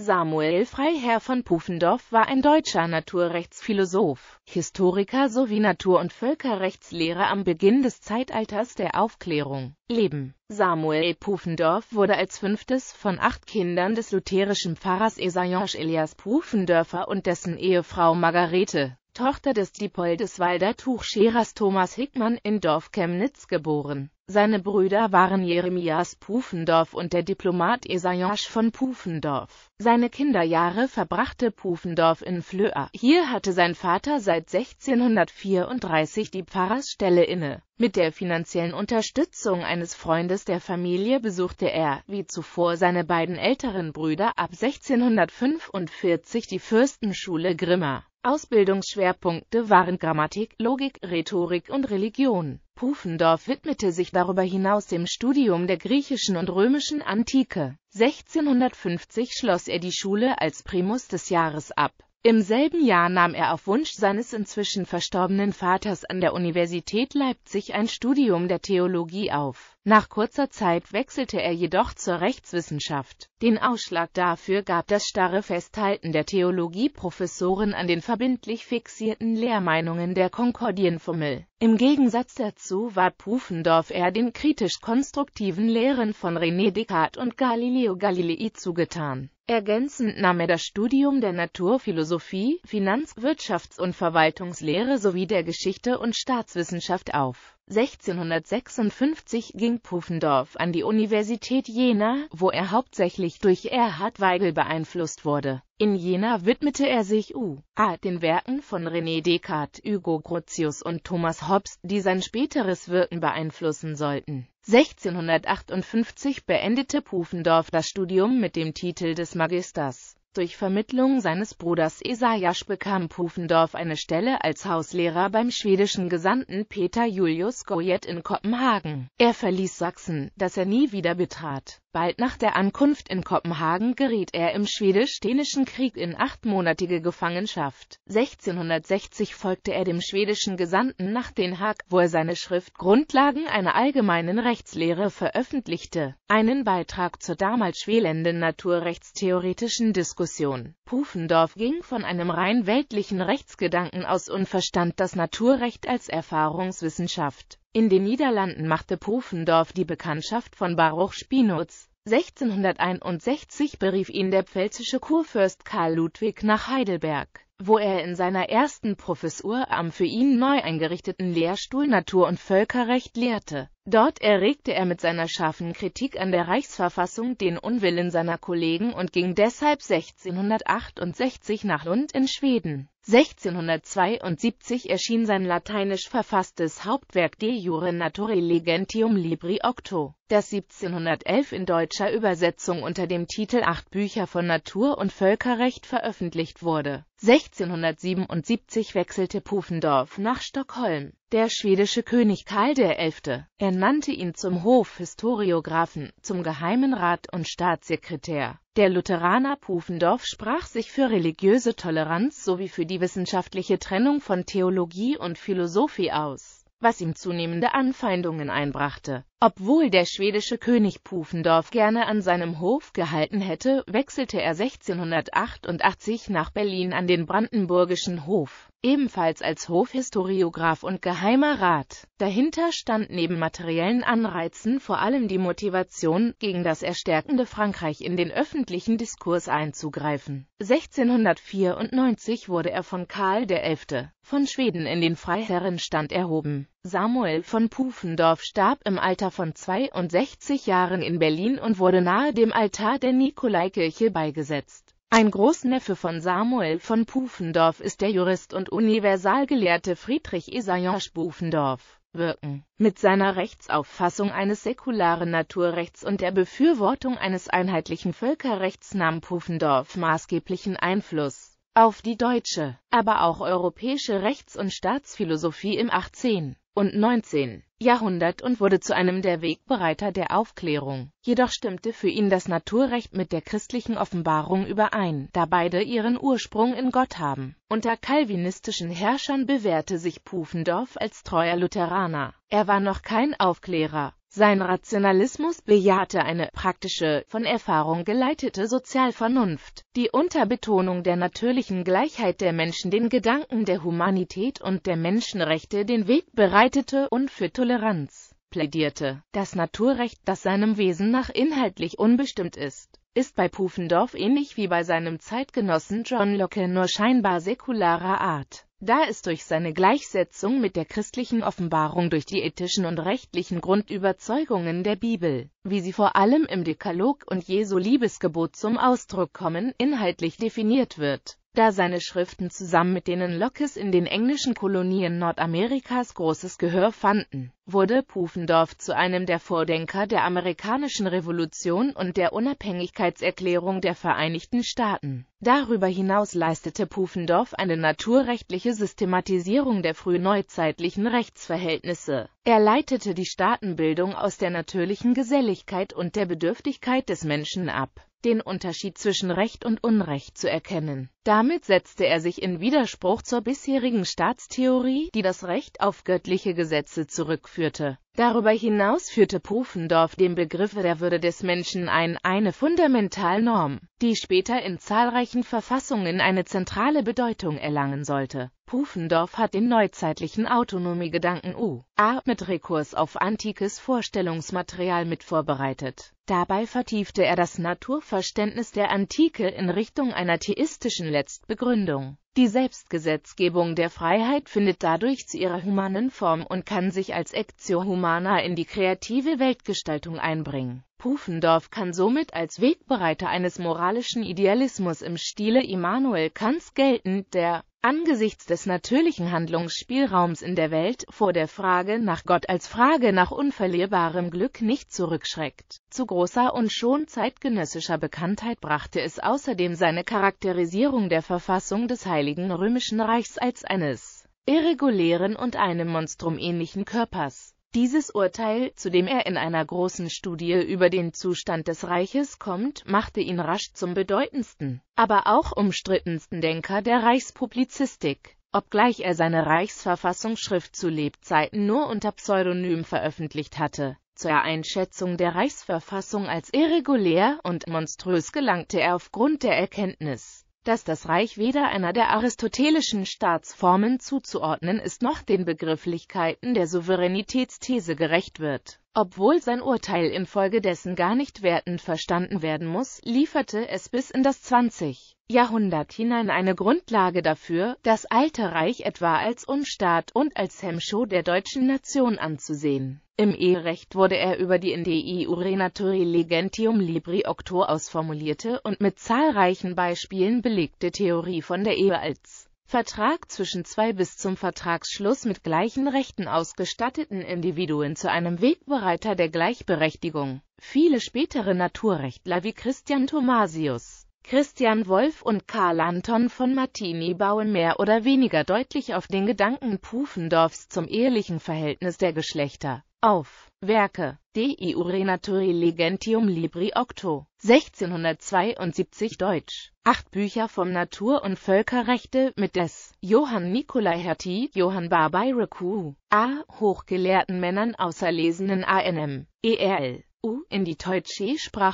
Samuel Freiherr von Pufendorf war ein deutscher Naturrechtsphilosoph, Historiker sowie Natur- und Völkerrechtslehrer am Beginn des Zeitalters der Aufklärung. Leben Samuel Pufendorf wurde als fünftes von acht Kindern des lutherischen Pfarrers Esaias Elias Pufendörfer und dessen Ehefrau Margarete Tochter des Diepoldeswalder Tuchscherers Thomas Hickmann in Dorf Chemnitz geboren. Seine Brüder waren Jeremias Pufendorf und der Diplomat Esaias von Pufendorf. Seine Kinderjahre verbrachte Pufendorf in Flöa. Hier hatte sein Vater seit 1634 die Pfarrersstelle inne. Mit der finanziellen Unterstützung eines Freundes der Familie besuchte er, wie zuvor seine beiden älteren Brüder, ab 1645 die Fürstenschule Grimma. Ausbildungsschwerpunkte waren Grammatik, Logik, Rhetorik und Religion. Pufendorf widmete sich darüber hinaus dem Studium der griechischen und römischen Antike. 1650 schloss er die Schule als Primus des Jahres ab. Im selben Jahr nahm er auf Wunsch seines inzwischen verstorbenen Vaters an der Universität Leipzig ein Studium der Theologie auf. Nach kurzer Zeit wechselte er jedoch zur Rechtswissenschaft. Den Ausschlag dafür gab das starre Festhalten der Theologieprofessoren an den verbindlich fixierten Lehrmeinungen der Konkordienfummel. Im Gegensatz dazu war Pufendorf eher den kritisch-konstruktiven Lehren von René Descartes und Galileo Galilei zugetan. Ergänzend nahm er das Studium der Naturphilosophie, Finanz-, Wirtschafts- und Verwaltungslehre sowie der Geschichte und Staatswissenschaft auf. 1656 ging Pufendorf an die Universität Jena, wo er hauptsächlich durch Erhard Weigel beeinflusst wurde. In Jena widmete er sich u.a. den Werken von René Descartes, Hugo Grotius und Thomas Hobbes, die sein späteres Wirken beeinflussen sollten. 1658 beendete Pufendorf das Studium mit dem Titel des Magisters. Durch Vermittlung seines Bruders Esajas bekam Pufendorf eine Stelle als Hauslehrer beim schwedischen Gesandten Peter Julius Goyet in Kopenhagen. Er verließ Sachsen, das er nie wieder betrat. Bald nach der Ankunft in Kopenhagen geriet er im schwedisch-dänischen Krieg in achtmonatige Gefangenschaft. 1660 folgte er dem schwedischen Gesandten nach Den Haag, wo er seine Schrift Grundlagen einer allgemeinen Rechtslehre veröffentlichte. Einen Beitrag zur damals schwelenden naturrechtstheoretischen Diskussion Diskussion. Pufendorf ging von einem rein weltlichen Rechtsgedanken aus und verstand das Naturrecht als Erfahrungswissenschaft. In den Niederlanden machte Pufendorf die Bekanntschaft von Baruch Spinoz. 1661 berief ihn der pfälzische Kurfürst Karl Ludwig nach Heidelberg wo er in seiner ersten Professur am für ihn neu eingerichteten Lehrstuhl Natur- und Völkerrecht lehrte. Dort erregte er mit seiner scharfen Kritik an der Reichsverfassung den Unwillen seiner Kollegen und ging deshalb 1668 nach Lund in Schweden. 1672 erschien sein lateinisch verfasstes Hauptwerk De jure naturae legentium libri octo das 1711 in deutscher Übersetzung unter dem Titel Acht Bücher von Natur- und Völkerrecht veröffentlicht wurde. 1677 wechselte Pufendorf nach Stockholm. Der schwedische König Karl XI. ernannte ihn zum Hofhistoriographen, zum Geheimen Rat und Staatssekretär. Der Lutheraner Pufendorf sprach sich für religiöse Toleranz sowie für die wissenschaftliche Trennung von Theologie und Philosophie aus was ihm zunehmende Anfeindungen einbrachte. Obwohl der schwedische König Pufendorf gerne an seinem Hof gehalten hätte, wechselte er 1688 nach Berlin an den brandenburgischen Hof, ebenfalls als Hofhistoriograf und geheimer Rat. Dahinter stand neben materiellen Anreizen vor allem die Motivation, gegen das erstärkende Frankreich in den öffentlichen Diskurs einzugreifen. 1694 wurde er von Karl XI. von Schweden in den Freiherrenstand erhoben Samuel von Pufendorf starb im Alter von 62 Jahren in Berlin und wurde nahe dem Altar der Nikolaikirche beigesetzt. Ein Großneffe von Samuel von Pufendorf ist der Jurist und Universalgelehrte Friedrich Isaias Pufendorf. Wirken. Mit seiner Rechtsauffassung eines säkularen Naturrechts und der Befürwortung eines einheitlichen Völkerrechts nahm Pufendorf maßgeblichen Einfluss auf die deutsche, aber auch europäische Rechts- und Staatsphilosophie im 18 und 19. Jahrhundert und wurde zu einem der Wegbereiter der Aufklärung. Jedoch stimmte für ihn das Naturrecht mit der christlichen Offenbarung überein, da beide ihren Ursprung in Gott haben. Unter calvinistischen Herrschern bewährte sich Pufendorf als treuer Lutheraner. Er war noch kein Aufklärer, sein Rationalismus bejahte eine praktische, von Erfahrung geleitete Sozialvernunft, die unter Betonung der natürlichen Gleichheit der Menschen den Gedanken der Humanität und der Menschenrechte den Weg bereitete und für Toleranz plädierte. Das Naturrecht, das seinem Wesen nach inhaltlich unbestimmt ist, ist bei Pufendorf ähnlich wie bei seinem Zeitgenossen John Locke nur scheinbar säkularer Art da es durch seine Gleichsetzung mit der christlichen Offenbarung durch die ethischen und rechtlichen Grundüberzeugungen der Bibel, wie sie vor allem im Dekalog und Jesu Liebesgebot zum Ausdruck kommen, inhaltlich definiert wird da seine Schriften zusammen mit denen Lockes in den englischen Kolonien Nordamerikas großes Gehör fanden, wurde Pufendorf zu einem der Vordenker der amerikanischen Revolution und der Unabhängigkeitserklärung der Vereinigten Staaten. Darüber hinaus leistete Pufendorf eine naturrechtliche Systematisierung der frühneuzeitlichen Rechtsverhältnisse. Er leitete die Staatenbildung aus der natürlichen Geselligkeit und der Bedürftigkeit des Menschen ab den Unterschied zwischen Recht und Unrecht zu erkennen. Damit setzte er sich in Widerspruch zur bisherigen Staatstheorie, die das Recht auf göttliche Gesetze zurückführte. Darüber hinaus führte Pufendorf dem Begriff der Würde des Menschen ein, eine Fundamentalnorm, die später in zahlreichen Verfassungen eine zentrale Bedeutung erlangen sollte. Pufendorf hat den neuzeitlichen Autonomiegedanken U.A. mit Rekurs auf antikes Vorstellungsmaterial mit vorbereitet. Dabei vertiefte er das Naturverständnis der Antike in Richtung einer theistischen zuletzt Begründung. Die Selbstgesetzgebung der Freiheit findet dadurch zu ihrer humanen Form und kann sich als Actio Humana in die kreative Weltgestaltung einbringen Pufendorf kann somit als Wegbereiter eines moralischen Idealismus im Stile Immanuel Kants gelten, der angesichts des natürlichen Handlungsspielraums in der Welt vor der Frage nach Gott als Frage nach unverlierbarem Glück nicht zurückschreckt. Zu großer und schon zeitgenössischer Bekanntheit brachte es außerdem seine Charakterisierung der Verfassung des Heiligen Römischen Reichs als eines irregulären und einem Monstrum ähnlichen Körpers dieses Urteil, zu dem er in einer großen Studie über den Zustand des Reiches kommt, machte ihn rasch zum bedeutendsten, aber auch umstrittensten Denker der Reichspublizistik, obgleich er seine Reichsverfassungsschrift zu Lebzeiten nur unter Pseudonym veröffentlicht hatte. Zur Einschätzung der Reichsverfassung als irregulär und monströs gelangte er aufgrund der Erkenntnis, dass das Reich weder einer der aristotelischen Staatsformen zuzuordnen ist noch den Begrifflichkeiten der Souveränitätsthese gerecht wird obwohl sein Urteil infolgedessen gar nicht wertend verstanden werden muss, lieferte es bis in das 20. Jahrhundert hinein eine Grundlage dafür, das Alte Reich etwa als Unstaat und als Hemmschuh der deutschen Nation anzusehen. Im Eherecht wurde er über die in Dei Urenaturi Legentium Libri Octo ausformulierte und mit zahlreichen Beispielen belegte Theorie von der Ehe als Vertrag zwischen zwei bis zum Vertragsschluss mit gleichen Rechten ausgestatteten Individuen zu einem Wegbereiter der Gleichberechtigung. Viele spätere Naturrechtler wie Christian Thomasius, Christian Wolf und Karl Anton von Martini bauen mehr oder weniger deutlich auf den Gedanken Pufendorfs zum ehelichen Verhältnis der Geschlechter auf. Werke De Ure Naturi Legentium Libri Octo 1672 Deutsch. Acht Bücher vom Natur- und Völkerrechte mit des Johann Nikolai Hertie, Johann Barbei Recu, A. Hochgelehrten Männern außerlesenen ANM, ERL, U. in die deutsche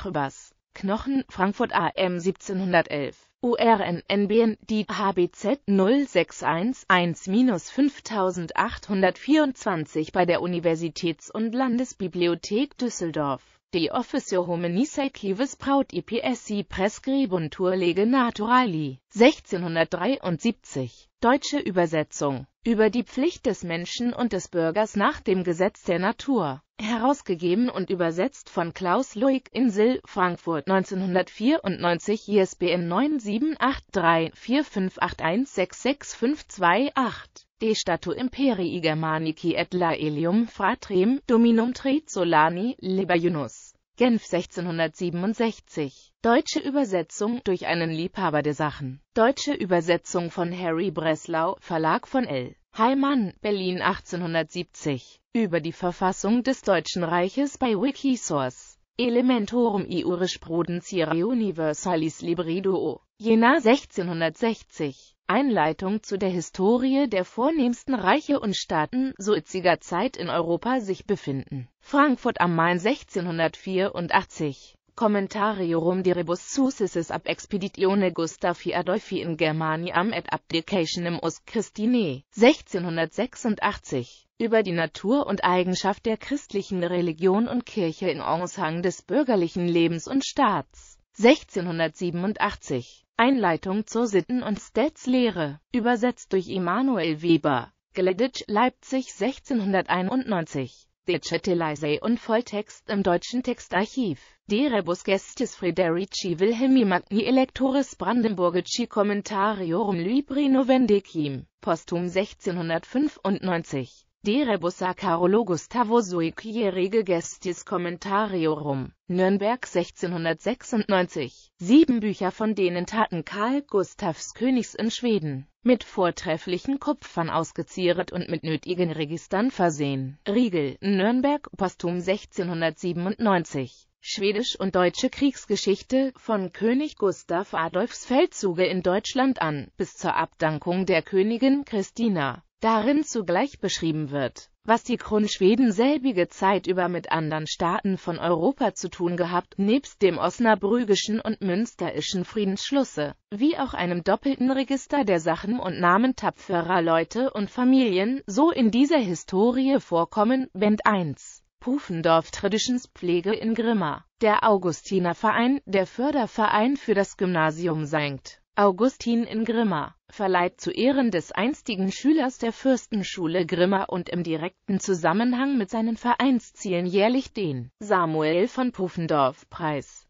übers, Knochen, Frankfurt AM 1711. URNN die HBZ 0611-5824 bei der Universitäts- und Landesbibliothek Düsseldorf de officio hominis aequives praut IPSI prescribuntur lege naturali, 1673, deutsche Übersetzung, über die Pflicht des Menschen und des Bürgers nach dem Gesetz der Natur, herausgegeben und übersetzt von Klaus Luig Insel, Frankfurt 1994, ISBN 9783458166528 de statu imperii Germanici et laelium fratrem, dominum tret solani, liber Junus. Genf 1667. Deutsche Übersetzung durch einen Liebhaber der Sachen. Deutsche Übersetzung von Harry Breslau, Verlag von L. Heimann, Berlin 1870. Über die Verfassung des Deutschen Reiches bei Wikisource. Elementorum iuris prudentiae universalis libri duo. Jena 1660. Einleitung zu der Historie der vornehmsten Reiche und Staaten suitziger Zeit in Europa sich befinden. Frankfurt am Main 1684 Commentarium Rebus Sussissis ab Expeditione Gustavi Adolfi in Germaniam et Abdicationem us Christine 1686 über die Natur und Eigenschaft der christlichen Religion und Kirche in Aushang des bürgerlichen Lebens und Staats. 1687 Einleitung zur Sitten- und Städtslehre, übersetzt durch Emanuel Weber. Gleditsch, Leipzig 1691 De Cetelaise und Volltext im Deutschen Textarchiv. De Rebus Gestis Frederici Wilhelmi Magni Electoris Brandenburgici Commentariorum Libri Novendicim, Postum 1695 De rebus a Gustavo Gustavo Suicchierige Gestis Kommentariorum, Nürnberg 1696. Sieben Bücher von denen taten Karl Gustavs Königs in Schweden, mit vortrefflichen Kupfern ausgezieret und mit nötigen Registern versehen. Riegel, Nürnberg, posthum 1697. Schwedisch und deutsche Kriegsgeschichte von König Gustav Adolfs Feldzuge in Deutschland an, bis zur Abdankung der Königin Christina darin zugleich beschrieben wird, was die Kronschweden selbige Zeit über mit anderen Staaten von Europa zu tun gehabt, nebst dem osnabrügischen und münsterischen Friedensschlusse, wie auch einem doppelten Register der Sachen und Namen tapferer Leute und Familien, so in dieser Historie vorkommen, Band 1. Pufendorf Traditionspflege in Grimma, der Augustinerverein, der Förderverein für das Gymnasium St. Augustin in Grimma verleiht zu Ehren des einstigen Schülers der Fürstenschule Grimma und im direkten Zusammenhang mit seinen Vereinszielen jährlich den Samuel von Pufendorf-Preis.